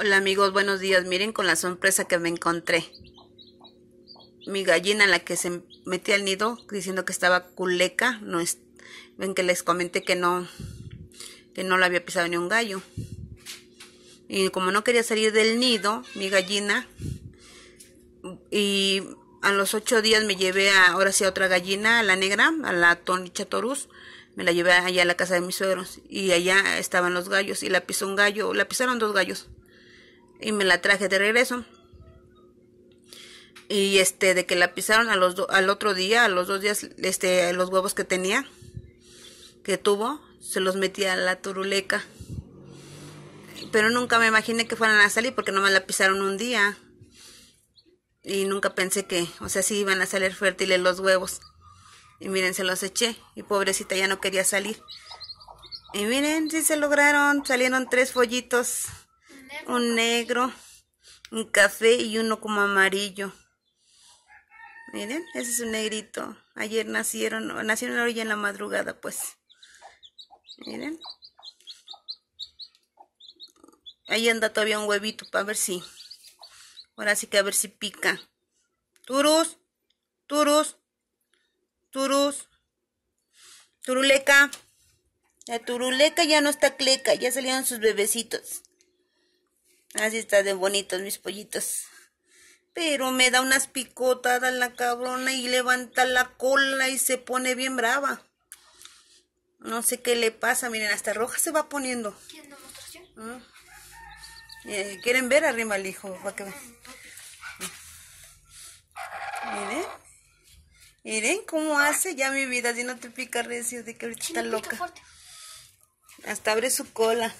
Hola amigos, buenos días. Miren con la sorpresa que me encontré. Mi gallina, en la que se metí al nido, diciendo que estaba culeca. No es, ven que les comenté que no, que no la había pisado ni un gallo. Y como no quería salir del nido, mi gallina, y a los ocho días me llevé a, ahora sí a otra gallina, a la negra, a la Tonicha Torus, me la llevé allá a la casa de mis suegros y allá estaban los gallos y la pisó un gallo, la pisaron dos gallos y me la traje de regreso. Y este, de que la pisaron a los al otro día, a los dos días, este, los huevos que tenía, que tuvo, se los metía a la turuleca. Pero nunca me imaginé que fueran a salir porque nomás la pisaron un día. Y nunca pensé que, o sea, sí iban a salir fértiles los huevos. Y miren, se los eché. Y pobrecita ya no quería salir. Y miren, sí se lograron. Salieron tres follitos un negro, un café y uno como amarillo. Miren, ese es un negrito. Ayer nacieron, nacieron hoy en la madrugada, pues. Miren. Ahí anda todavía un huevito para ver si. Ahora sí que a ver si pica. Turus, turus, turus, turuleca. La turuleca ya no está cleca, ya salieron sus bebecitos. Así están de bonitos mis pollitos. Pero me da unas picotadas la cabrona y levanta la cola y se pone bien brava. No sé qué le pasa, miren, hasta roja se va poniendo. ¿Mm? Eh, ¿Quieren ver arriba al hijo? Miren, miren cómo hace ya mi vida, si no te pica recio de que ahorita está loca. Hasta abre su cola.